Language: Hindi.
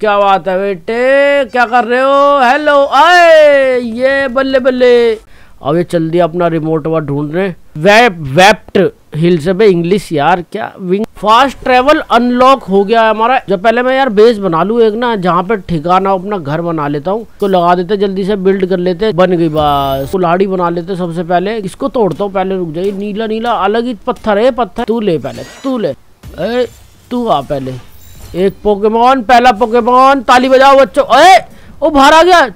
क्या बात है बेटे क्या कर रहे हो हेलो आए ये बल्ले बल्ले अब ये चल दिया अपना रिमोट हुआ ढूंढ रहे वेप वेप्ट हिल से भाई इंग्लिश यार क्या विंग फास्ट ट्रेवल अनलॉक हो गया है हमारा जब पहले मैं यार बेस बना लू एक ना जहाँ पे ठिकाना अपना घर बना लेता हूँ तो लगा देते जल्दी से बिल्ड कर लेते बन गई बस कुल्हाड़ी बना लेते सबसे पहले इसको तोड़ता हूँ पहले रुक जाइए नीला नीला अलग ही पत्थर है पत्थर तू ले पहले तू ले ए, तू आ पहले एक पोकेमोन पहला पोकेमोन ताली बजाओ बच्चों ओ बाहर आ गया